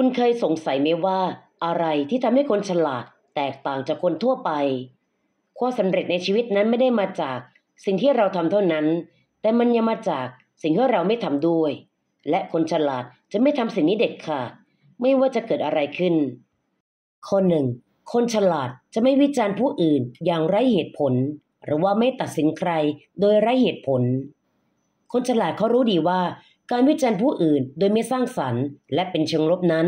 คุณเคยสงสัยไหมว่าอะไรที่ทำให้คนฉลาดแตกต่างจากคนทั่วไป ความสำเร็จในชีวิตนั้นไม่ได้มาจากสิ่งที่เราทำเท่านั้น แต่มันยังมาจากสิ่งที่เราไม่ทำด้วย และคนฉลาดจะไม่ทำสิ่งนี้เด็ดขาด ไม่ว่าจะเกิดอะไรขึ้น ข้อหนึ่งคนฉลาดจะไม่วิจารณ์ผู้อื่นอย่างไร้เหตุผล หรือว่าไม่ตัดสินใครโดยไร้เหตุผล คนฉลาดเขารู้ดีว่าการวิจารณ์ผู้อื่นโดยไม่สร้างสรรค์ และเป็นเชิงลบนั้น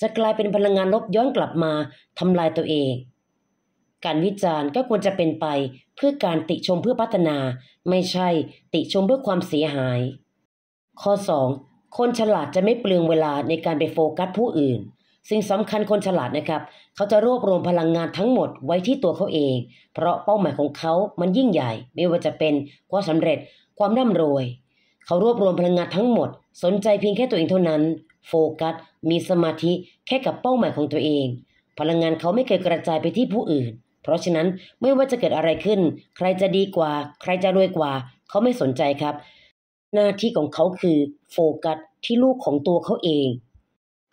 จะกลายเป็นพลังงานลบย้อนกลับมาทำลายตัวเอง การวิจารณ์ก็ควรจะเป็นไปเพื่อการติชมเพื่อพัฒนา ไม่ใช่ติชมเพื่อความเสียหาย ข้อ 2. คนฉลาดจะไม่เปลืองเวลาในการไปโฟกัสผู้อื่นสิ่งสำคัญคนฉลาดนะครับ เขาจะรวบรวมพลังงานทั้งหมดไว้ที่ตัวเขาเอง เพราะเป้าหมายของเขา มันยิ่งใหญ่ ไม่ว่าจะเป็นความสำเร็จความร่ารวยเขารวบรวมพลังงานทั้งหมดสนใจเพียงแค่ตัวเองเท่านั้น โฟกัส มีสมาธิแค่กับเป้าหมายของตัวเอง พลังงานเขาไม่เคยกระจายไปที่ผู้อื่น เพราะฉะนั้นไม่ว่าจะเกิดอะไรขึ้น ใครจะดีกว่า ใครจะรวยกว่า เขาไม่สนใจครับ หน้าที่ของเขาคือ โฟกัส ที่ลูกของตัวเขาเอง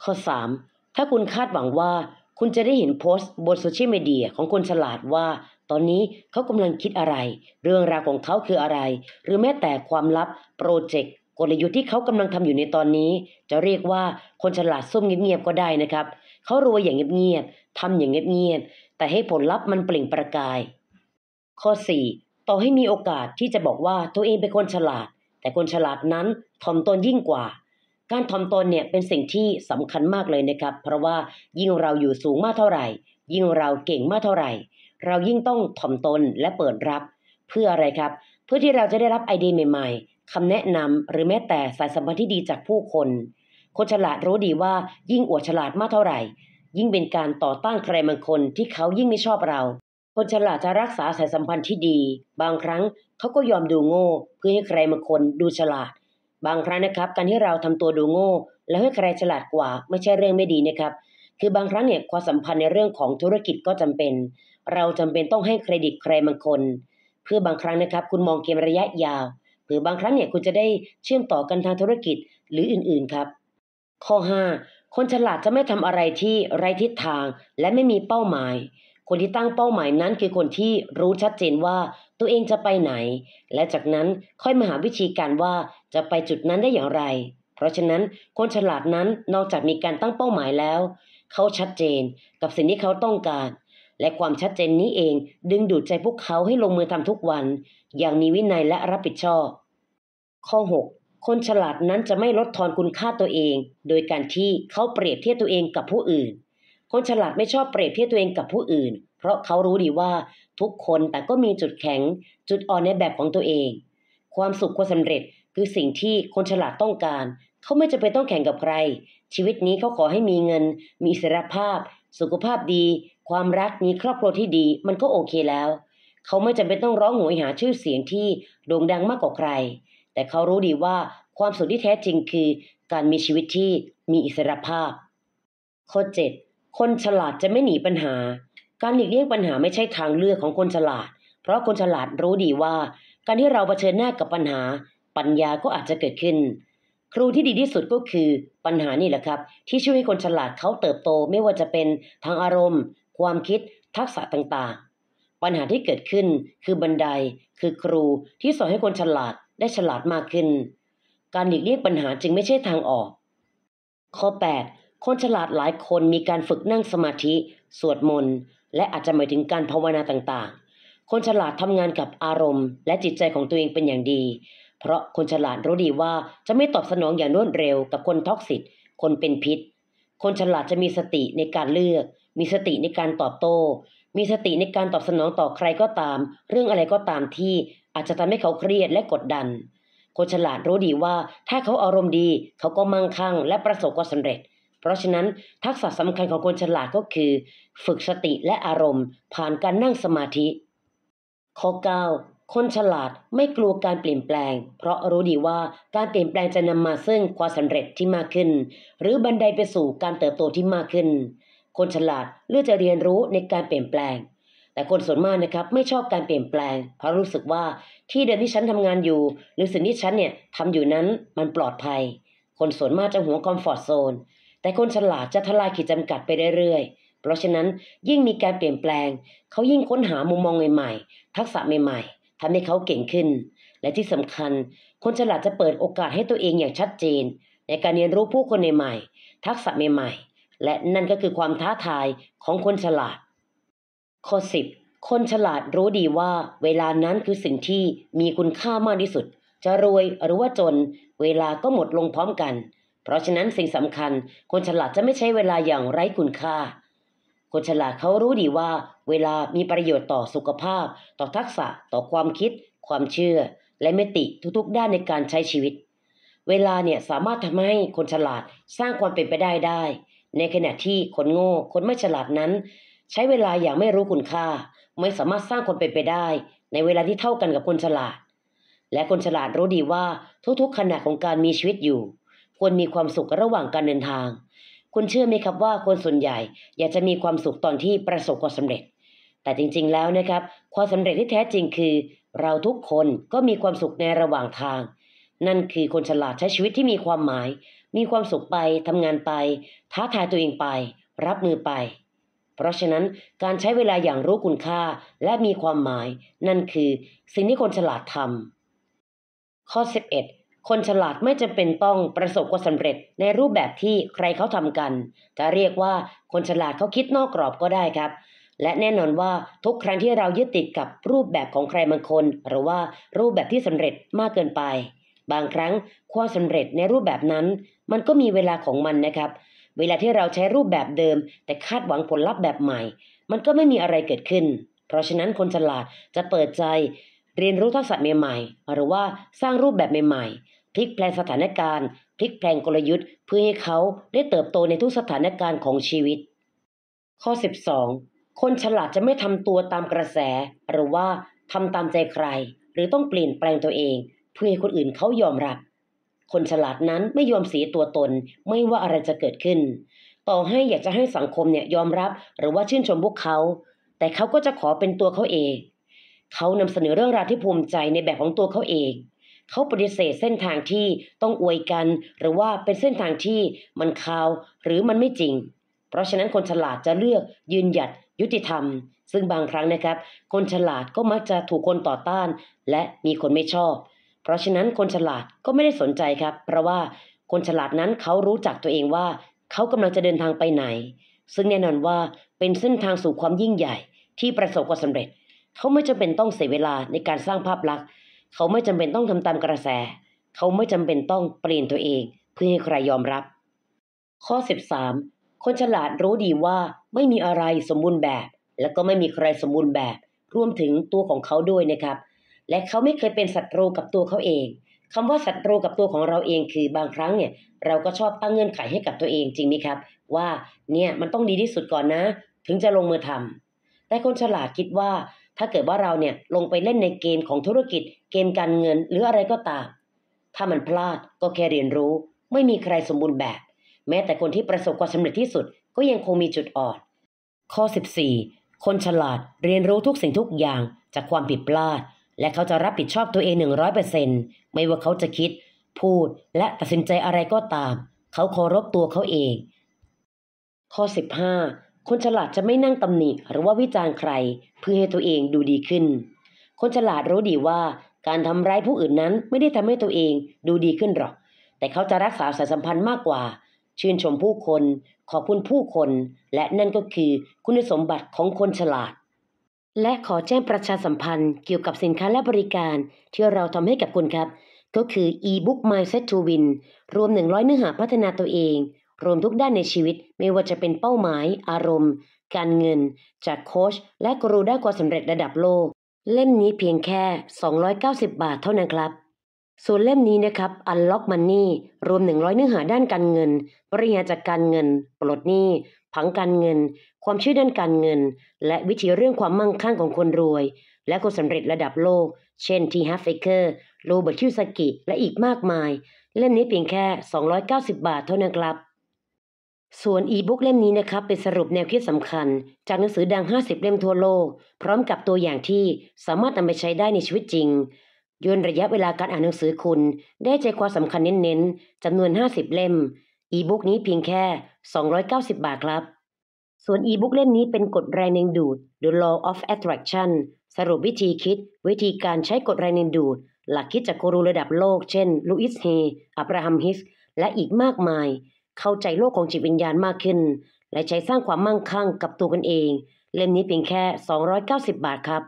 ข้อ3ถ้าคุณคาดหวังว่าคุณจะได้เห็นโพสต์บนโซเชียลมีเดียของคนฉลาดว่าตอนนี้เขากำลังคิดอะไร เรื่องราวของเขาคืออะไร หรือแม้แต่ความลับโปรเจกต์ กลยุทธ์ที่เขากำลังทำอยู่ในตอนนี้ จะเรียกว่าคนฉลาดซุ่มเงียบๆก็ได้นะครับเขารวยอย่างเงียบๆทำอย่างเงียบๆแต่ให้ผลลัพธ์มันเปล่งประกาย ข้อ4ต่อให้มีโอกาสที่จะบอกว่าตัวเองเป็นคนฉลาด แต่คนฉลาดนั้นถ่อมตนยิ่งกว่า การถ่อมตนเนี่ยเป็นสิ่งที่สำคัญมากเลยนะครับ เพราะว่ายิ่งเราอยู่สูงมากเท่าไหร่ ยิ่งเราเก่งมากเท่าไหร่เรายิ่งต้องถ่อมตนและเปิดรับ เพื่ออะไรครับ เพื่อที่เราจะได้รับไอเดียใหม่ๆคำแนะนำหรือแม้แต่สายสัมพันธ์ที่ดีจากผู้คน คนฉลาดรู้ดีว่ายิ่งอวดฉลาดมากเท่าไหร่ ยิ่งเป็นการต่อต้านใครบางคนที่เขายิ่งไม่ชอบเรา คนฉลาดจะรักษาสายสัมพันธ์ที่ดี บางครั้งเขาก็ยอมดูโง่ เพื่อให้ใครบางคนดูฉลาด บางครั้งนะครับ การที่เราทำตัวดูโง่ แล้วให้ใครฉลาดกว่าไม่ใช่เรื่องไม่ดีนะครับ คือบางครั้งเนี่ยความสัมพันธ์ในเรื่องของธุรกิจก็จำเป็นเราจำเป็นต้องให้เครดิตใครบางคน เพื่อบางครั้งนะครับคุณมองเกมระยะยาวหรือบางครั้งเนี่ยคุณจะได้เชื่อมต่อกันทางธุรกิจหรืออื่นๆครับ ข้อ5คนฉลาดจะไม่ทำอะไรที่ไร้ทิศทางและไม่มีเป้าหมาย คนที่ตั้งเป้าหมายนั้นคือคนที่รู้ชัดเจนว่าตัวเองจะไปไหน และจากนั้นค่อยมาหาวิธีการว่าจะไปจุดนั้นได้อย่างไร เพราะฉะนั้นคนฉลาดนั้นนอกจากมีการตั้งเป้าหมายแล้ว เขาชัดเจนกับสิ่งที่เขาต้องการและความชัดเจนนี้เองดึงดูดใจพวกเขาให้ลงมือทำทุกวัน อย่างมีวินัยและรับผิดชอบ ข้อ6คนฉลาดนั้นจะไม่ลดทอนคุณค่าตัวเอง โดยการที่เขาเปรียบเทียบตัวเองกับผู้อื่น คนฉลาดไม่ชอบเปรียบเทียบตัวเองกับผู้อื่น เพราะเขารู้ดีว่าทุกคนแต่ก็มีจุดแข็ง จุดอ่อนในแบบของตัวเอง ความสุขความสำเร็จคือสิ่งที่คนฉลาดต้องการ เขาไม่จะเป็นต้องแข่งกับใคร ชีวิตนี้เขาขอให้มีเงิน มีอิสรภาพ สุขภาพดีความรักมีครอบครัวที่ดี มันก็โอเคแล้ว เขาไม่จำเป็นต้องร้องโหยหาชื่อเสียงที่โด่งดังมากกว่าใคร แต่เขารู้ดีว่าความสุขที่แท้จริงคือ การมีชีวิตที่มีอิสรภาพข้อ7คนฉลาดจะไม่หนีปัญหา การหลีกเลี่ยงปัญหาไม่ใช่ทางเลือกของคนฉลาด เพราะคนฉลาดรู้ดีว่า การที่เราเผชิญหน้ากับปัญหา ปัญญาก็อาจจะเกิดขึ้น ครูที่ดีที่สุดก็คือ ปัญหานี่แหละครับ ที่ช่วยให้คนฉลาดเขาเติบโตไม่ว่าจะเป็นทางอารมณ์ความคิดทักษะต่างๆ ปัญหาที่เกิดขึ้นคือบันไดคือครูที่สอนให้คนฉลาดได้ฉลาดมากขึ้น การหลีกเลี่ยงปัญหาจึงไม่ใช่ทางออก ข้อ8 คนฉลาดหลายคนมีการฝึกนั่งสมาธิ สวดมนต์และอาจจะหมายถึงการภาวนาต่าง ๆ คนฉลาดทำงานกับอารมณ์ และจิตใจของตัวเองเป็นอย่างดี เพราะคนฉลาดรู้ดีว่าจะไม่ตอบสนองอย่างรวดเร็ว กับคนท็อกซิตคนเป็นพิษ คนฉลาดจะมีสติในการเลือกมีสติในการตอบโต้มีสติในการตอบสนองต่อใครก็ตาม เรื่องอะไรก็ตามที่อาจจะทำให้เขาเครียดและกดดัน คนฉลาดรู้ดีว่าถ้าเขาอารมณ์ดีเขาก็มั่งคั่ง และประสบความสำเร็จ เพราะฉะนั้นทักษะสำคัญของคนฉลาดก็คือ ฝึกสติและอารมณ์ ผ่านการนั่งสมาธิ ข้อ9คนฉลาดไม่กลัวการเปลี่ยนแปลง เพราะรู้ดีว่าการเปลี่ยนแปลงจะนำมาซึ่งความสำเร็จที่มากขึ้น หรือบันไดไปสู่การเติบโตที่มากขึ้นคนฉลาดเลือกจะเรียนรู้ในการเปลี่ยนแปลง แต่คนส่วนมากนะครับไม่ชอบการเปลี่ยนแปลงเพราะรู้สึกว่าที่เดิมที่ฉันทำงานอยู่ หรือสิ่งที่ฉันเนี่ยทำอยู่นั้นมันปลอดภัย คนส่วนมากจะหวงคอมฟอร์ทโซน แต่คนฉลาดจะทลายขีดจำกัดไปเรื่อยๆเพราะฉะนั้นยิ่งมีการเปลี่ยนแปลงเขายิ่งค้นหามุมมองใหม่ ๆ ทักษะใหม่ๆ ทำให้เขาเก่งขึ้น และที่สำคัญ คนฉลาดจะเปิดโอกาสให้ตัวเองอย่างชัดเจน ในการเรียนรู้ผู้คนใหม่ๆทักษะใหม่ๆและนั่นก็คือความท้าทายของคนฉลาด ข้อ10คนฉลาดรู้ดีว่า เวลานั้นคือสิ่งที่มีคุณค่ามากที่สุด จะรวยหรือว่าจนเวลาก็หมดลงพร้อมกัน เพราะฉะนั้นสิ่งสำคัญ คนฉลาดจะไม่ใช้เวลาอย่างไร้คุณค่า คนฉลาดเขารู้ดีว่าเวลามีประโยชน์ต่อสุขภาพ ต่อทักษะ ต่อความคิด ความเชื่อ และมิติทุกๆด้านในการใช้ชีวิต เวลาเนี่ยสามารถทำให้คนฉลาดสร้างความเป็นไปได้ได้ในขณะที่คนโง่ คนไม่ฉลาดนั้น ใช้เวลาอย่างไม่รู้คุณค่า ไม่สามารถสร้างคนเป็นไปได้ ในเวลาที่เท่ากันกับคนฉลาด และคนฉลาดรู้ดีว่าทุก ๆ ขณะของการมีชีวิตอยู่ควรมีความสุขระหว่างการเดินทาง คุณเชื่อไหมครับว่าคนส่วนใหญ่อยากจะมีความสุขตอนที่ประสบความสำเร็จ แต่จริงๆแล้วนะครับ ความสำเร็จที่แท้จริงคือ เราทุกคนก็มีความสุขในระหว่างทาง นั่นคือคนฉลาดใช้ชีวิตที่มีความหมายมีความสุขไปทำงานไป ท้าทายตัวเองไป รับมือไป เพราะฉะนั้นการใช้เวลาอย่างรู้คุณค่าและมีความหมาย นั่นคือ สิ่งที่คนฉลาดทำข้อ11 คนฉลาดไม่จำเป็นต้องประสบความสำเร็จในรูปแบบที่ใครเขาทำกันจะเรียกว่าคนฉลาดเขาคิดนอกกรอบก็ได้ครับ และแน่นอนว่าทุกครั้งที่เรายึดติดกับรูปแบบของใครบางคนหรือว่ารูปแบบที่สำเร็จมากเกินไปบางครั้งความสำเร็จในรูปแบบนั้น มันก็มีเวลาของมันนะครับ เวลาที่เราใช้รูปแบบเดิม แต่คาดหวังผลลัพธ์แบบใหม่ มันก็ไม่มีอะไรเกิดขึ้น เพราะฉะนั้นคนฉลาดจะเปิดใจ เรียนรู้ทักษะใหม่ๆหรือว่าสร้างรูปแบบใหม่ๆพลิกแปลงสถานการณ์ พลิกแปลงกลยุทธ์ เพื่อให้เขาได้เติบโตในทุกสถานการณ์ของชีวิต ข้อ12คนฉลาดจะไม่ทำตัวตามกระแสหรือว่าทำตามใจใคร หรือต้องเปลี่ยนแปลงตัวเองเพื่อให้คนอื่นเขายอมรับ คนฉลาดนั้นไม่ยอมเสียตัวตนไม่ว่าอะไรจะเกิดขึ้น ต่อให้อยากจะให้สังคมเนี่ยยอมรับหรือว่าชื่นชมพวกเขา แต่เขาก็จะขอเป็นตัวเขาเอง เขานำเสนอเรื่องราวที่ภูมิใจในแบบของตัวเขาเอง เขาปฏิเสธเส้นทางที่ต้องอวยกัน หรือว่าเป็นเส้นทางที่มันคาวหรือมันไม่จริง เพราะฉะนั้นคนฉลาดจะเลือกยืนหยัดยุติธรรม ซึ่งบางครั้งนะครับ คนฉลาดก็มักจะถูกคนต่อต้าน และมีคนไม่ชอบเพราะฉะนั้นคนฉลาดก็ไม่ได้สนใจครับ เพราะว่าคนฉลาดนั้นเขารู้จักตัวเองว่า เขากำลังจะเดินทางไปไหน ซึ่งแน่นอนว่า เป็นเส้นทางสู่ความยิ่งใหญ่ ที่ประสบความสำเร็จ เขาไม่จำเป็นต้องเสียเวลาในการสร้างภาพลักษณ์ เขาไม่จำเป็นต้องทำตามกระแส เขาไม่จำเป็นต้องเปลี่ยนตัวเอง เพื่อให้ใครยอมรับ ข้อ13คนฉลาดรู้ดีว่าไม่มีอะไรสมบูรณ์แบบ และก็ไม่มีใครสมบูรณ์แบบรวมถึงตัวของเขาด้วยนะครับเและเขาไม่เคยเป็นศัตรูกับตัวเขาเอง คำว่าศัตรูกับตัวของเราเองคือบางครั้งเนี่ย เราก็ชอบตั้งเงื่อนไขให้กับตัวเองจริงไหมครับ ว่าเนี่ยมันต้องดีที่สุดก่อนนะ ถึงจะลงมือทำ แต่คนฉลาดคิดว่า ถ้าเกิดว่าเราเนี่ยลงไปเล่นในเกมของธุรกิจ เกมการเงินหรืออะไรก็ตามถ้ามันพลาดก็แค่เรียนรู้ ไม่มีใครสมบูรณ์แบบ แม้แต่คนที่ประสบความสำเร็จที่สุดก็ยังคงมีจุดอ่อนข้อ 14 คนฉลาดเรียนรู้ทุกสิ่งทุกอย่างจากความผิดพลาดและเขาจะรับผิดชอบตัวเองหนึ่งร้อยเปอร์เซนต์ไม่ว่าเขาจะคิด พูดและตัดสินใจอะไรก็ตาม เขาเคารพตัวเขาเอง ข้อ15คนฉลาดจะไม่นั่งตำหนิหรือว่าวิจารณ์ใครเพื่อให้ตัวเองดูดีขึ้น คนฉลาดรู้ดีว่า การทำร้ายผู้อื่นนั้นไม่ได้ทำให้ตัวเองดูดีขึ้นหรอกแต่เขาจะรักษาสายสัมพันธ์มากกว่า ชื่นชมผู้คน ขอบคุณผู้คน และนั่นก็คือ คุณสมบัติของคนฉลาดและขอแจ้งประชาสัมพันธ์เกี่ยวกับสินค้าและบริการที่เราทำให้กับคุณครับ ก็คือ e-book mindset to win รวม 100เนื้อหาพัฒนาตัวเอง รวมทุกด้านในชีวิตไม่ว่าจะเป็นเป้าหมาย อารมณ์ การเงิน จากโค้ชและกรูด้านความสำเร็จระดับโลก เล่มนี้เพียงแค่ 290 บาทเท่านั้นครับ ส่วนเล่มนี้นะครับ Unlock Money รวม 100เนื้อหาด้านการเงินบริหารจัดการเงินปลดหนี้ผังการเงิน ความช่วยด้านการเงิน และวิธีเรื่องความมั่งคั่งของคนรวย และคนสำเร็จระดับโลก เช่น ทีฮัฟเฟเกอร์โรเบิร์ตคิวสกิและอีกมากมาย เล่มนี้เพียงแค่ 290 บาทเท่านั้นครับ ส่วนอีบุ๊กเล่มนี้นะครับเป็นสรุปแนวคิดสำคัญ จากหนังสือดัง 50 เล่มทั่วโลก พร้อมกับตัวอย่างที่สามารถนำไปใช้ได้ในชีวิตจริงย่นระยะเวลาการอ่านหนังสือคุณ ได้ใจความสำคัญเน้นๆจำนวน50เล่มอีบุ๊กนี้เพียงแค่ 290 บาทครับ ส่วนอีบุ๊กเล่มนี้เป็นกฎแรงดึงดูด The Law of Attraction สรุปวิธีคิด วิธีการใช้กฎแรงดึงดูด หลักคิดจากกรูระดับโลก เช่น ลูอิสเฮ อับราฮัมฮิส และอีกมากมาย เข้าใจโลกของจิตวิญญาณมากขึ้น และใช้สร้างความมั่งคั่งกับตัวกันเอง เล่มนี้เพียงแค่ 290 บาทครับ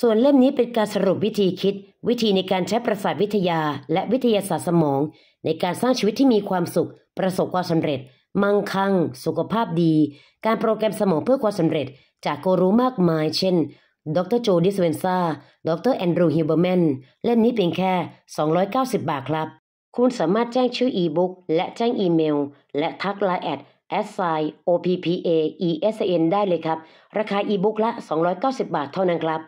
ส่วนเล่มนี้เป็นการสรุปวิธีคิด วิธีในการใช้ประสาทวิทยาและวิทยาศาสตร์สมองในการสร้างชีวิตที่มีความสุขประสบความสำเร็จ มั่งคั่ง สุขภาพดี การโปรแกรมสมองเพื่อความสำเร็จจากกูรู้มากมาย เช่น ดร โจ ดิสเวนซาดรแอนดรูฮิเบอร์แมน เล่มนี้เพียงแค่ 290 บาทครับ คุณสามารถแจ้งชื่ออีบุ๊กและแจ้งอีเมล และทักไลน์แอด s i o p p a e s n ได้เลยครับ ราคาอีบุ๊กละ 290 บาทเท่านั้นครับ